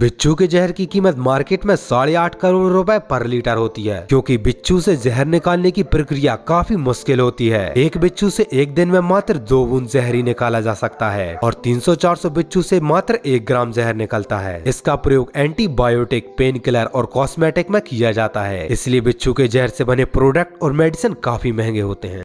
बिच्छू के जहर की कीमत मार्केट में साढ़े आठ करोड़ रुपए पर लीटर होती है क्योंकि बिच्छू से जहर निकालने की प्रक्रिया काफी मुश्किल होती है एक बिच्छू से एक दिन में मात्र दो बूंद जहर ही निकाला जा सकता है और 300-400 बिच्छू से मात्र एक ग्राम जहर निकलता है इसका प्रयोग एंटीबायोटिक पेन किलर और कॉस्मेटिक में किया जाता है इसलिए बिच्छू के जहर से बने प्रोडक्ट और मेडिसिन काफी महंगे होते हैं